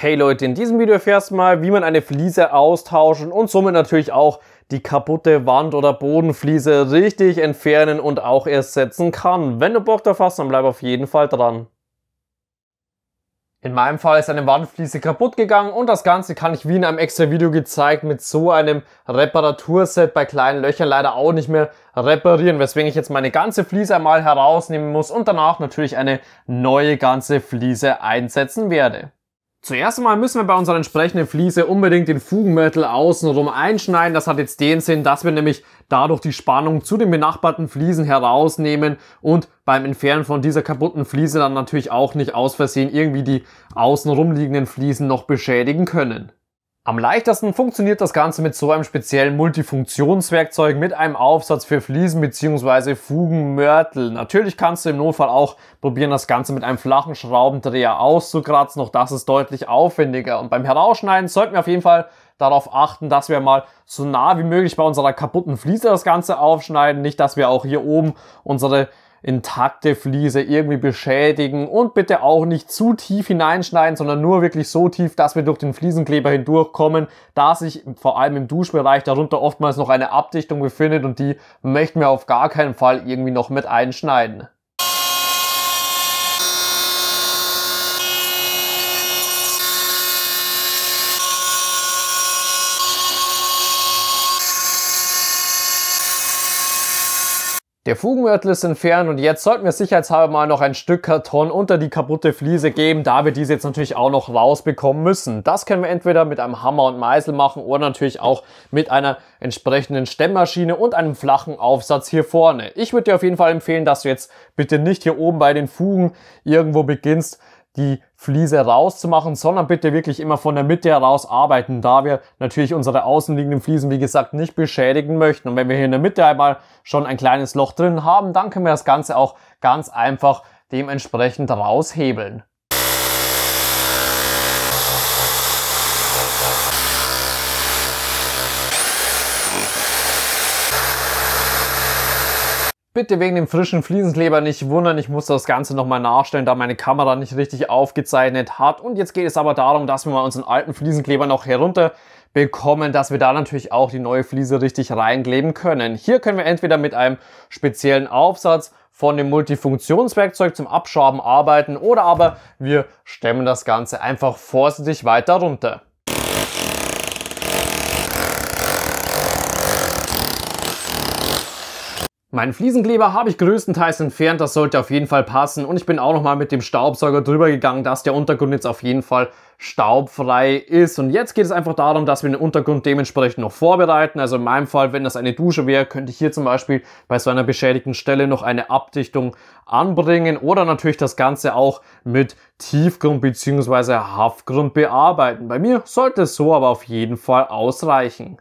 Hey Leute, in diesem Video erfährst du mal, wie man eine Fliese austauschen und somit natürlich auch die kaputte Wand- oder Bodenfliese richtig entfernen und auch ersetzen kann. Wenn du Bock drauf hast, dann bleib auf jeden Fall dran. In meinem Fall ist eine Wandfliese kaputt gegangen und das Ganze kann ich wie in einem extra Video gezeigt mit so einem Reparaturset bei kleinen Löchern leider auch nicht mehr reparieren, weswegen ich jetzt meine ganze Fliese einmal herausnehmen muss und danach natürlich eine neue ganze Fliese einsetzen werde. Zuerst einmal müssen wir bei unserer entsprechenden Fliese unbedingt den Fugenmörtel außenrum einschneiden. Das hat jetzt den Sinn, dass wir nämlich dadurch die Spannung zu den benachbarten Fliesen herausnehmen und beim Entfernen von dieser kaputten Fliese dann natürlich auch nicht aus Versehen irgendwie die außenrum liegenden Fliesen noch beschädigen können. Am leichtesten funktioniert das Ganze mit so einem speziellen Multifunktionswerkzeug mit einem Aufsatz für Fliesen bzw. Fugenmörtel. Natürlich kannst du im Notfall auch probieren, das Ganze mit einem flachen Schraubendreher auszukratzen, auch das ist deutlich aufwendiger. Und beim Herausschneiden sollten wir auf jeden Fall darauf achten, dass wir mal so nah wie möglich bei unserer kaputten Fliese das Ganze aufschneiden, nicht dass wir auch hier oben unsere intakte Fliese irgendwie beschädigen und bitte auch nicht zu tief hineinschneiden, sondern nur wirklich so tief, dass wir durch den Fliesenkleber hindurchkommen, da sich vor allem im Duschbereich darunter oftmals noch eine Abdichtung befindet und die möchten wir auf gar keinen Fall irgendwie noch mit einschneiden. Der Fugenmörtel ist entfernt und jetzt sollten wir sicherheitshalber mal noch ein Stück Karton unter die kaputte Fliese geben, da wir diese jetzt natürlich auch noch rausbekommen müssen. Das können wir entweder mit einem Hammer und Meißel machen oder natürlich auch mit einer entsprechenden Stemmmaschine und einem flachen Aufsatz hier vorne. Ich würde dir auf jeden Fall empfehlen, dass du jetzt bitte nicht hier oben bei den Fugen irgendwo beginnst, die Fliese rauszumachen, sondern bitte wirklich immer von der Mitte heraus arbeiten, da wir natürlich unsere außenliegenden Fliesen, wie gesagt, nicht beschädigen möchten. Und wenn wir hier in der Mitte einmal schon ein kleines Loch drin haben, dann können wir das Ganze auch ganz einfach dementsprechend raushebeln. Bitte wegen dem frischen Fliesenkleber nicht wundern, ich muss das Ganze nochmal nachstellen, da meine Kamera nicht richtig aufgezeichnet hat. Und jetzt geht es aber darum, dass wir mal unseren alten Fliesenkleber noch herunter bekommen, dass wir da natürlich auch die neue Fliese richtig reinkleben können. Hier können wir entweder mit einem speziellen Aufsatz von dem Multifunktionswerkzeug zum Abschaben arbeiten oder aber wir stemmen das Ganze einfach vorsichtig weiter runter. Meinen Fliesenkleber habe ich größtenteils entfernt, das sollte auf jeden Fall passen. Und ich bin auch nochmal mit dem Staubsauger drüber gegangen, dass der Untergrund jetzt auf jeden Fall staubfrei ist. Und jetzt geht es einfach darum, dass wir den Untergrund dementsprechend noch vorbereiten. Also in meinem Fall, wenn das eine Dusche wäre, könnte ich hier zum Beispiel bei so einer beschädigten Stelle noch eine Abdichtung anbringen oder natürlich das Ganze auch mit Tiefgrund bzw. Haftgrund bearbeiten. Bei mir sollte es so aber auf jeden Fall ausreichen.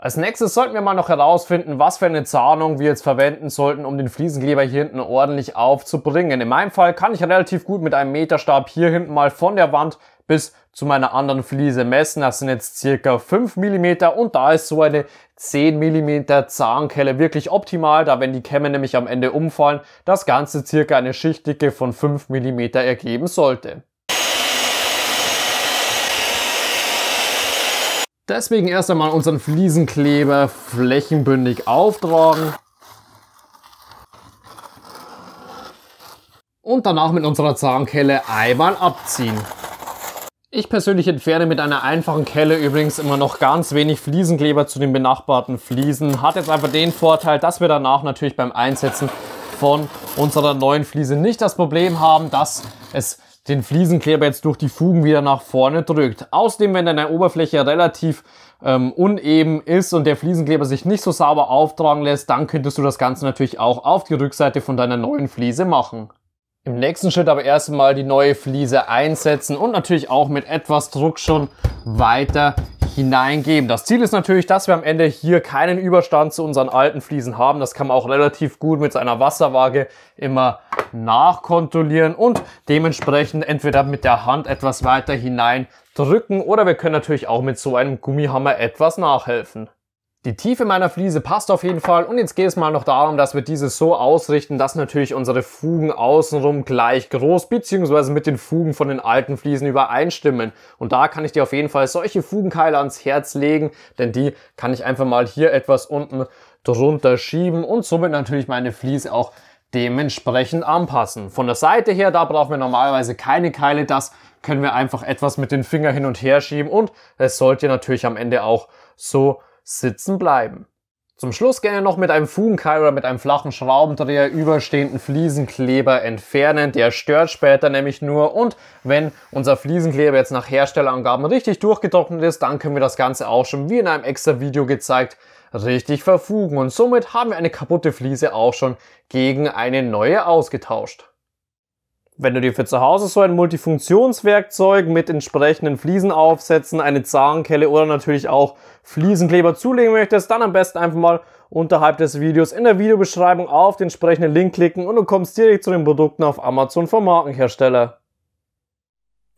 Als nächstes sollten wir mal noch herausfinden, was für eine Zahnung wir jetzt verwenden sollten, um den Fliesenkleber hier hinten ordentlich aufzubringen. In meinem Fall kann ich relativ gut mit einem Meterstab hier hinten mal von der Wand bis zu meiner anderen Fliese messen. Das sind jetzt circa 5 mm und da ist so eine 10 mm Zahnkelle wirklich optimal, da wenn die Kämme nämlich am Ende umfallen, das Ganze circa eine Schichtdicke von 5 mm ergeben sollte. Deswegen erst einmal unseren Fliesenkleber flächenbündig auftragen. Und danach mit unserer Zahnkelle einmal abziehen. Ich persönlich entferne mit einer einfachen Kelle übrigens immer noch ganz wenig Fliesenkleber zu den benachbarten Fliesen. Hat jetzt einfach den Vorteil, dass wir danach natürlich beim Einsetzen von unserer neuen Fliese nicht das Problem haben, dass es den Fliesenkleber jetzt durch die Fugen wieder nach vorne drückt. Außerdem, wenn deine Oberfläche relativ ähm, uneben ist und der Fliesenkleber sich nicht so sauber auftragen lässt, dann könntest du das Ganze natürlich auch auf die Rückseite von deiner neuen Fliese machen. Im nächsten Schritt aber erstmal die neue Fliese einsetzen und natürlich auch mit etwas Druck schon weiter hineingeben. Das Ziel ist natürlich, dass wir am Ende hier keinen Überstand zu unseren alten Fliesen haben. Das kann man auch relativ gut mit seiner Wasserwaage immer nachkontrollieren und dementsprechend entweder mit der Hand etwas weiter hinein drücken oder wir können natürlich auch mit so einem Gummihammer etwas nachhelfen. Die Tiefe meiner Fliese passt auf jeden Fall und jetzt geht es mal noch darum, dass wir diese so ausrichten, dass natürlich unsere Fugen außenrum gleich groß bzw. mit den Fugen von den alten Fliesen übereinstimmen. Und da kann ich dir auf jeden Fall solche Fugenkeile ans Herz legen, denn die kann ich einfach mal hier etwas unten drunter schieben und somit natürlich meine Fliese auch dementsprechend anpassen. Von der Seite her, da brauchen wir normalerweise keine Keile, das können wir einfach etwas mit den Fingern hin und her schieben und es sollte natürlich am Ende auch so sitzen bleiben. Zum Schluss gerne noch mit einem Fugenkeil oder mit einem flachen Schraubendreher überstehenden Fliesenkleber entfernen. Der stört später nämlich nur. Und wenn unser Fliesenkleber jetzt nach Herstellerangaben richtig durchgetrocknet ist, dann können wir das Ganze auch schon wie in einem extra Video gezeigt richtig verfugen und somit haben wir eine kaputte Fliese auch schon gegen eine neue ausgetauscht. Wenn du dir für zu Hause so ein Multifunktionswerkzeug mit entsprechenden Fliesenaufsätzen, eine Zahnkelle oder natürlich auch Fliesenkleber zulegen möchtest, dann am besten einfach mal unterhalb des Videos in der Videobeschreibung auf den entsprechenden Link klicken und du kommst direkt zu den Produkten auf Amazon vom Markenhersteller.